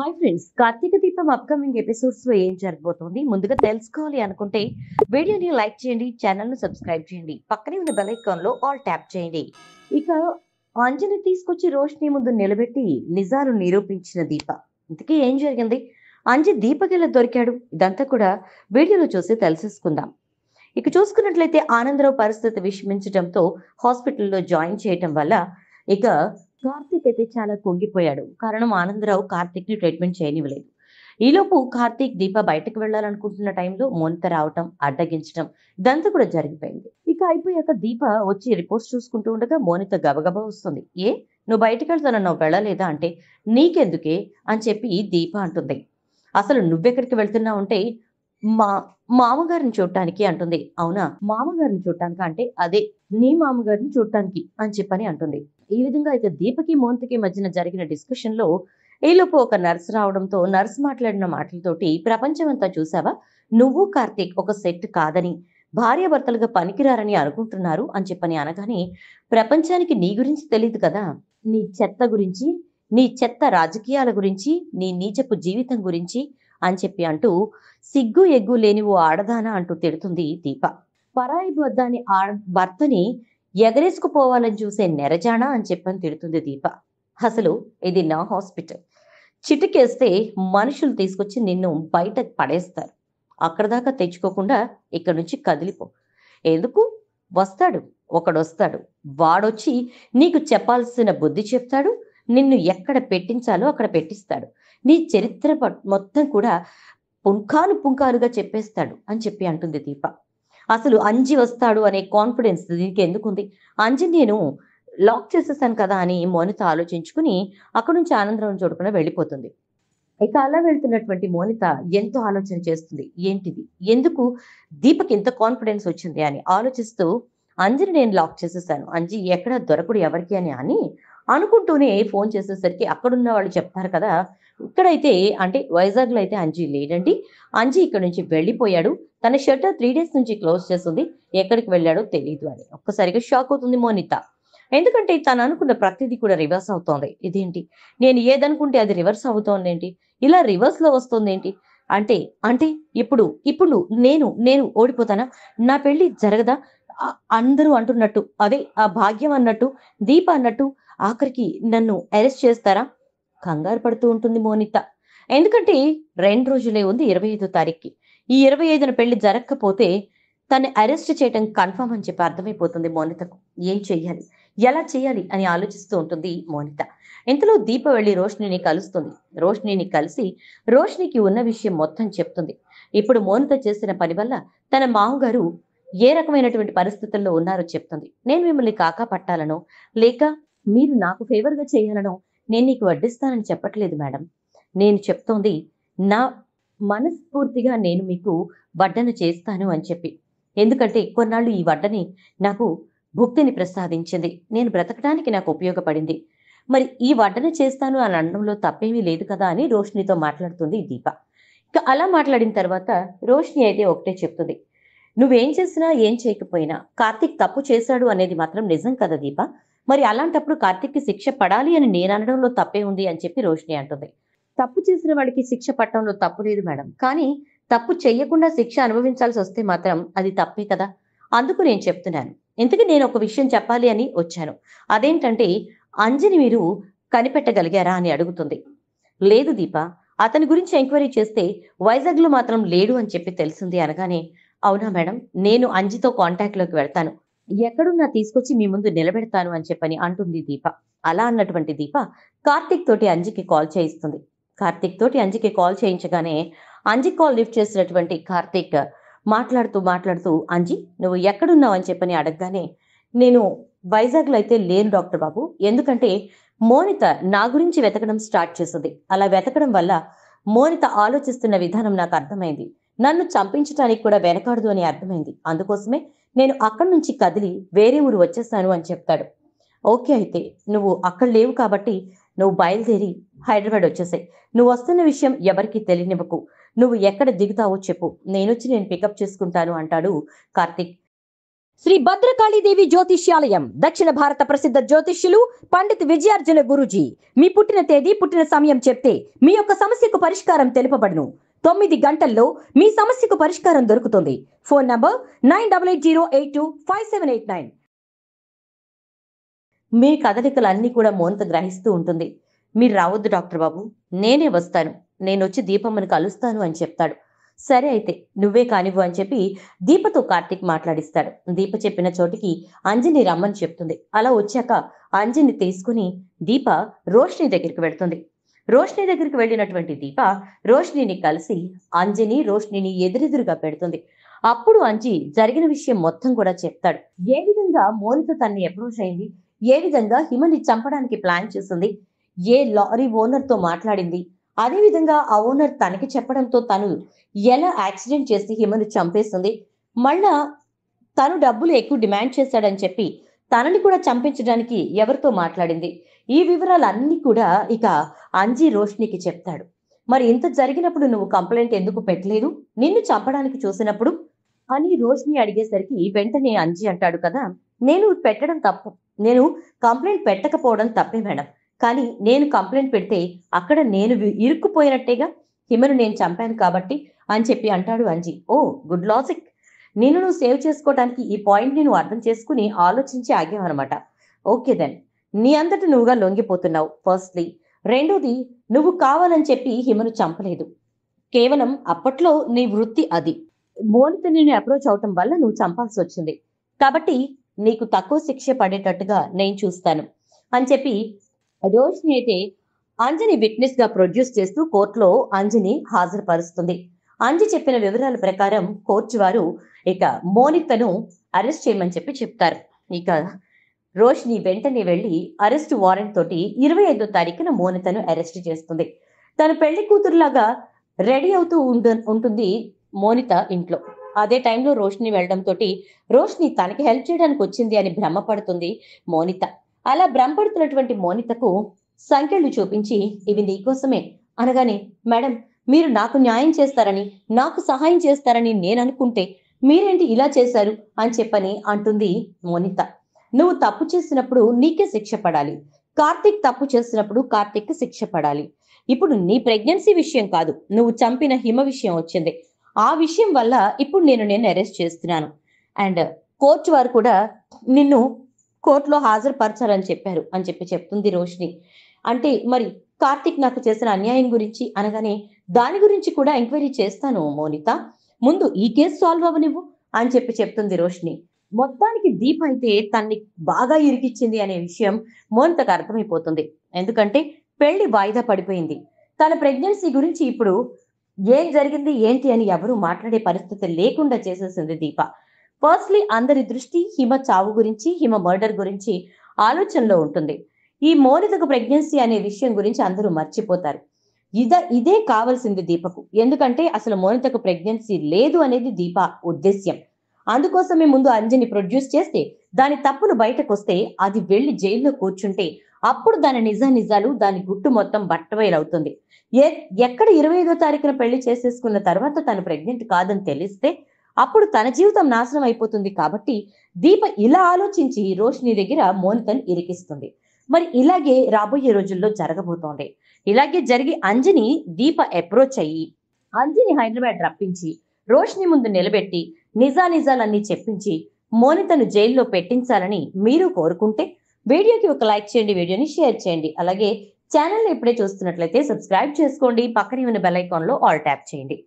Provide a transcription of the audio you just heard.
hi friends Karthika దీపం upcoming episodes లో ఏం జరగబోతోంది ముందుగా తెలుసుకోవాలి అనుకుంటే వీడియోని లైక్ చేయండి ఛానల్ ను సబ్స్క్రైబ్ చేయండి పక్కనే ఉన్న బెలైకాన్ లో ఆల్ ట్యాప్ చేయండి ఇక అంజలి తీసుకొచ్చి రోషిని ముందు నిలబెట్టి నిజాలు నిరూపించిన దీప ఇంతకీ ఏం జరిగింది అంజి దీపకెలా దొరికాడు ఇదంతా కూడా వీడియోలో చూసి తెలిసేసుకుందాం ఇక చూసుకున్నట్లయితే ఆనందరావు పరిస్థితి విషమించడంతో హాస్పిటల్లో జాయిన్ చేయటం వల్ల ఇక కార్తీక్ అయితే చాలా కొంగిపోయాడు కారణం ఆనందరావు ని ట్రీట్మెంట్ చేయనివ్వలేదు ఈలోపు కార్తీక్ దీప బయటకు వెళ్ళాలనుకుంటున్న టైంలో మొంత రావటం అడ్డగించడం ఇదంతా కూడా జరిగిపోయింది ఇక అయిపోయాక దీప వచ్చి రిపోర్ట్స్ చూసుకుంటూ ఉండగా మోనిత గబగబా వస్తుంది ఏ నువ్వు బయటకు వెళ్తానన్నావు వెళ్ళలేదా అంటే నీకెందుకే అని చెప్పి దీప అంటుంది అసలు నువ్వెక్కడికి వెళ్తున్నావు అంటే మా మామగారిని చూడటానికి అంటుంది అవునా మామగారిని చూడటానికి అంటే అదే నీ మామగారిని చూడటానికి అని చెప్పని అంటుంది ఈ విధంగా ఇక దీపకి మోంతకి మధ్యన జరిగిన డిస్కషన్లో ఈలోపు ఒక నర్స్ రావడంతో నర్స్ మాట్లాడిన మాటలతోటి ప్రపంచమంతా చూసావా నువ్వు కార్తీక్ ఒక సెట్ కాదని భార్యాభర్తలుగా పనికిరారని అనుకుంటున్నారు అని చెప్పని అనగానే ప్రపంచానికి నీ గురించి తెలియదు కదా నీ చెత్త గురించి నీ చెత్త రాజకీయాల గురించి నీ నీచపు జీవితం గురించి అని చెప్పి అంటూ సిగ్గు ఎగ్గు లేని ఓ ఆడదాన అంటూ తిడుతుంది దీప పరాయి వద్దని ఆడ భర్తని ఎగరేసుకుపోవాలని చూసే నెరజానా అని చెప్పని తిడుతుంది దీప అసలు ఇది నా హాస్పిటల్ చిటికేస్తే మనుషులు తీసుకొచ్చి నిన్ను బయట పడేస్తారు అక్కడ దాకా తెచ్చుకోకుండా ఇక్కడ నుంచి కదిలిపో ఎందుకు వస్తాడు ఒకడొస్తాడు వాడొచ్చి నీకు చెప్పాల్సిన బుద్ధి చెప్తాడు నిన్ను ఎక్కడ పెట్టించాలో అక్కడ పెట్టిస్తాడు నీ చరిత్ర మొత్తం కూడా పుంఖాను పుంఖాలుగా చెప్పేస్తాడు అని చెప్పి అంటుంది దీప అసలు అంజి వస్తాడు అనే కాన్ఫిడెన్స్ దీనికి ఎందుకుంది అంజి నేను లాక్ చేసేసాను కదా అని మోనిత ఆలోచించుకుని అక్కడి నుంచి ఆనందరావు చూడకుండా వెళ్ళిపోతుంది ఇక అలా వెళ్తున్నటువంటి మోనిత ఎంతో ఆలోచన చేస్తుంది ఏంటిది ఎందుకు దీపక్ ఇంత కాన్ఫిడెన్స్ వచ్చింది అని ఆలోచిస్తూ అంజని నేను లాక్ చేసేసాను అంజి ఎక్కడ దొరకడు ఎవరికి అని అని అనుకుంటూనే ఫోన్ చేసేసరికి అక్కడున్న వాళ్ళు చెప్తారు కదా ఇక్కడైతే అంటే వైజాగ్లో అయితే అంజీ లేడండి అంజీ ఇక్కడ నుంచి వెళ్ళిపోయాడు తన షట్టర్ త్రీ డేస్ నుంచి క్లోజ్ చేస్తుంది ఎక్కడికి వెళ్ళాడో తెలియదు అని ఒక్కసారిగా షాక్ అవుతుంది మోనిత ఎందుకంటే తను అనుకున్న ప్రతిదీ కూడా రివర్స్ అవుతోంది ఇదేంటి నేను ఏదనుకుంటే అది రివర్స్ అవుతోంది ఏంటి ఇలా రివర్స్లో ఏంటి అంటే అంటే ఇప్పుడు ఇప్పుడు నేను నేను ఓడిపోతానా నా పెళ్ళి జరగదా అందరూ అంటున్నట్టు అదే ఆ భాగ్యం అన్నట్టు దీప అన్నట్టు ఆఖరికి నన్ను అరెస్ట్ చేస్తారా కంగారు పడుతూ ఉంటుంది మోనిత ఎందుకంటే రెండు రోజులే ఉంది ఇరవై ఐదో తారీఖుకి ఈ ఇరవై ఐదున పెళ్లి జరగకపోతే తన్ని అరెస్ట్ చేయడం కన్ఫర్మ్ అని చెప్పి అర్థమైపోతుంది మోనితకు ఏం చేయాలి ఎలా చేయాలి అని ఆలోచిస్తూ ఉంటుంది మోనిత ఇంతలో దీప వెళ్ళి రోషిణిని కలుస్తుంది రోషిణిని కలిసి రోషినికి ఉన్న విషయం మొత్తం చెప్తుంది ఇప్పుడు మోనిత చేసిన పని వల్ల తన మామగారు ఏ రకమైనటువంటి పరిస్థితుల్లో ఉన్నారో చెప్తుంది నేను మిమ్మల్ని కాకా పట్టాలనో లేక మీరు నాకు ఫేవర్గా చేయాలనో నేను నీకు వడ్డిస్తానని చెప్పట్లేదు మేడం నేను చెప్తోంది నా మనస్ఫూర్తిగా నేను మీకు వడ్డన చేస్తాను అని చెప్పి ఎందుకంటే కొన్నాళ్ళు ఈ వడ్డని నాకు భుక్తిని ప్రసాదించింది నేను బ్రతకడానికి నాకు ఉపయోగపడింది మరి ఈ వడ్డన చేస్తాను అని అనడంలో తప్పేమీ లేదు కదా అని రోషినితో మాట్లాడుతుంది దీప ఇక అలా మాట్లాడిన తర్వాత రోషిని అయితే ఒకటే చెప్తుంది నువ్వేం చేసినా ఏం చేయకపోయినా కార్తిక్ తప్పు చేశాడు అనేది మాత్రం నిజం కదా దీప మరి అలాంటప్పుడు కార్తిక్కి శిక్ష పడాలి అని నేను అనడంలో తప్పే ఉంది అని చెప్పి రోషిని అంటుంది తప్పు చేసిన వాడికి శిక్ష పట్టడంలో తప్పు లేదు మేడం కానీ తప్పు చేయకుండా శిక్ష అనుభవించాల్సి వస్తే మాత్రం అది తప్పే కదా అందుకు నేను చెప్తున్నాను ఇంతకీ నేను ఒక విషయం చెప్పాలి అని వచ్చాను అదేంటంటే అంజని మీరు కనిపెట్టగలిగారా అని అడుగుతుంది లేదు దీప అతని గురించి ఎంక్వైరీ చేస్తే వైజాగ్లో మాత్రం లేడు అని చెప్పి తెలిసింది అనగానే అవునా మేడం నేను అంజితో కాంటాక్ట్లోకి వెళ్తాను ఎక్కడున్నా తీసుకొచ్చి మీ ముందు నిలబెడతాను అని చెప్పని అంటుంది దీప అలా అన్నటువంటి దీప కార్తిక్ తోటి అంజికి కాల్ చేయిస్తుంది కార్తిక్ తోటి అంజికి కాల్ చేయించగానే అంజి కాల్ లిఫ్ట్ చేసినటువంటి కార్తిక్ మాట్లాడుతూ మాట్లాడుతూ అంజి నువ్వు ఎక్కడున్నావు అని చెప్పని అడగగానే నేను వైజాగ్లో అయితే లేను డాక్టర్ బాబు ఎందుకంటే మోనిత నా గురించి వెతకడం స్టార్ట్ చేస్తుంది అలా వెతకడం వల్ల మోనిత ఆలోచిస్తున్న విధానం నాకు అర్థమైంది నన్ను చంపించడానికి కూడా వెనకాడదు అని అర్థమైంది అందుకోసమే నేను అక్కడి నుంచి కదిలి వేరే ఊరు వచ్చేస్తాను అని చెప్తాడు ఓకే అయితే నువ్వు అక్కడ లేవు కాబట్టి నువ్వు బయలుదేరి హైదరాబాద్ వచ్చేసాయి నువ్వు వస్తున్న విషయం ఎవరికి తెలియనివ్వకు నువ్వు ఎక్కడ దిగుతావో చెప్పు నేనొచ్చి నేను పికప్ చేసుకుంటాను అంటాడు కార్తిక్ శ్రీ భద్రకాళీదేవి జ్యోతిష్యాలయం దక్షిణ భారత ప్రసిద్ధ జ్యోతిష్యులు పండిత్ విజయార్జున గురుజీ మీ పుట్టిన తేదీ పుట్టిన సమయం చెప్తే మీ యొక్క సమస్యకు పరిష్కారం తెలుపబడును తొమ్మిది గంటల్లో మీ సమస్యకు పరిష్కారం దొరుకుతుంది phone number nine double eight zero eight two five seven eight nine మీ కదలికలన్నీ కూడా మోనిత గ్రహిస్తూ ఉంటుంది మీరు రావద్దు డాక్టర్ బాబు నేనే వస్తాను నేనొచ్చి దీపమ్మని కలుస్తాను అని చెప్తాడు సరే అయితే నువ్వే కానివ్వు అని చెప్పి దీపతో కార్తీక్ మాట్లాడిస్తాడు దీప చెప్పిన చోటికి అంజని రమ్మని చెప్తుంది అలా వచ్చాక అంజని తీసుకుని దీప రోషిని దగ్గరికి వెళ్తుంది రోషిని దగ్గరికి వెళ్ళినటువంటి దీప రోషిని కలిసి అంజని రోషిని ఎదురెదురుగా పెడుతుంది అప్పుడు అంజి జరిగిన విషయం మొత్తం కూడా చెప్తాడు ఏ విధంగా మోనిత తన్ని అప్రోచ్ అయింది ఏ విధంగా హిమని చంపడానికి ప్లాన్ చేసింది ఏ లారీ ఓనర్తో మాట్లాడింది అదేవిధంగా ఆ ఓనర్ తనకి చెప్పడంతో తను ఎలా యాక్సిడెంట్ చేసి హిమను చంపేస్తుంది మళ్ళా తను డబ్బులు ఎక్కువ డిమాండ్ చేశాడని చెప్పి తనని కూడా చంపించడానికి ఎవరితో మాట్లాడింది ఈ వివరాలన్నీ కూడా ఇక అంజీ రోష్నికి చెప్తాడు మరి ఇంత జరిగినప్పుడు నువ్వు కంప్లైంట్ ఎందుకు పెట్టలేదు నిన్ను చంపడానికి చూసినప్పుడు అని రోష్ని అడిగేసరికి వెంటనే అంజీ అంటాడు కదా నేను పెట్టడం తప్పు నేను కంప్లైంట్ పెట్టకపోవడం తప్పే మేడం కానీ నేను కంప్లైంట్ పెడితే అక్కడ నేను ఇరుక్కుపోయినట్టేగా హిమను నేను చంపాను కాబట్టి అని చెప్పి అంటాడు అంజీ ఓ గుడ్ లాజిక్ నేను నువ్వు సేవ్ చేసుకోవడానికి ఈ పాయింట్ నేను అర్థం చేసుకుని ఆలోచించి అనమాట ఓకే దెన్ నీ అంతటి నువ్వుగా లొంగిపోతున్నావు ఫస్ట్లీ రెండోది నువ్వు కావాలని చెప్పి హిమను చంపలేదు కేవలం అప్పట్లో నీ వృత్తి అది మోనిత నేను అప్రోచ్ అవటం వల్ల నువ్వు చంపాల్సి వచ్చింది కాబట్టి నీకు తక్కువ శిక్ష పడేటట్టుగా నేను చూస్తాను అని చెప్పి రోషిని అయితే అంజని విట్నెస్ గా ప్రొడ్యూస్ చేస్తూ కోర్టులో అంజని హాజరుపరుస్తుంది అంజి చెప్పిన వివరాల ప్రకారం కోర్టు వారు ఇక మోనితను అరెస్ట్ చేయమని చెప్పి చెప్తారు ఇక రోషిని వెంటనే వెళ్లి అరెస్ట్ వారెంట్ తోటి ఇరవై ఐదో తారీఖున మోనితను అరెస్ట్ చేస్తుంది తన పెళ్లి కూతురులాగా రెడీ అవుతూ ఉంటుంది మోనిత ఇంట్లో అదే టైంలో రోషిని వెళ్లడంతో రోషిని తనకి హెల్ప్ చేయడానికి వచ్చింది అని భ్రమపడుతుంది మోనిత అలా భ్రమపడుతున్నటువంటి మోనితకు సంఖ్యలు చూపించి ఇవి నీకోసమే అనగానే మేడం మీరు నాకు న్యాయం చేస్తారని నాకు సహాయం చేస్తారని నేను అనుకుంటే మీరేంటి ఇలా చేశారు అని చెప్పని అంటుంది మోనిత నువ్వు తప్పు చేసినప్పుడు నీకే శిక్ష పడాలి కార్తిక్ తప్పు చేసినప్పుడు కార్తిక్ శిక్ష పడాలి ఇప్పుడు నీ ప్రెగ్నెన్సీ విషయం కాదు నువ్వు చంపిన హిమ విషయం వచ్చింది ఆ విషయం వల్ల ఇప్పుడు నేను నేను అరెస్ట్ చేస్తున్నాను అండ్ కోర్టు వారు కూడా నిన్ను కోర్టులో హాజరుపరచాలని చెప్పారు అని చెప్పి చెప్తుంది రోషిని అంటే మరి కార్తిక్ నాకు చేసిన అన్యాయం గురించి అనగానే దాని గురించి కూడా ఎంక్వైరీ చేస్తాను మోనిత ముందు ఈ కేసు సాల్వ్ అవ్వనివ్వు అని చెప్పి చెప్తుంది రోషిని మొత్తానికి దీప్ అయితే తన్ని బాగా ఇరికిచ్చింది అనే విషయం మోనితకు అర్థమైపోతుంది ఎందుకంటే పెళ్లి వాయిదా పడిపోయింది తన ప్రెగ్నెన్సీ గురించి ఇప్పుడు ఏం జరిగింది ఏంటి అని ఎవరు మాట్లాడే పరిస్థితి లేకుండా చేసేసింది దీప ఫస్ట్లీ అందరి దృష్టి హిమ చావు గురించి హిమ మర్డర్ గురించి ఆలోచనలో ఉంటుంది ఈ మోనితకు ప్రెగ్నెన్సీ అనే విషయం గురించి అందరూ మర్చిపోతారు ఇద ఇదే కావాల్సింది దీపకు ఎందుకంటే అసలు మోనితకు ప్రెగ్నెన్సీ లేదు అనేది దీప ఉద్దేశ్యం అందుకోసమే ముందు అంజని ప్రొడ్యూస్ చేస్తే దాని తప్పులు బయటకు వస్తే అది వెళ్ళి జైల్లో కూర్చుంటే అప్పుడు దాని నిజ నిజాలు దాని గుట్టు మొత్తం బట్టబయలవుతుంది ఏ ఎక్కడ ఇరవై ఐదో తారీఖున పెళ్లి చేసేసుకున్న తర్వాత తను ప్రెగ్నెంట్ కాదని తెలిస్తే అప్పుడు తన జీవితం నాశనం అయిపోతుంది కాబట్టి దీప ఇలా ఆలోచించి రోషిని దగ్గర మోనికను ఇరికిస్తుంది మరి ఇలాగే రాబోయే రోజుల్లో జరగబోతోంది ఇలాగే జరిగి అంజని దీప అప్రోచ్ అయ్యి అంజని హైదరాబాద్ రప్పించి రోషిని ముందు నిలబెట్టి నిజానిజాలన్నీ చెప్పించి మోనితను జైల్లో పెట్టించాలని మీరు కోరుకుంటే వీడియోకి ఒక లైక్ చేయండి వీడియోని షేర్ చేయండి అలాగే ఛానల్ ఇప్పుడే చూస్తున్నట్లయితే సబ్స్క్రైబ్ చేసుకోండి పక్కనే ఉన్న బెల్ ఐకాన్లో ఆల్ ట్యాప్ చేయండి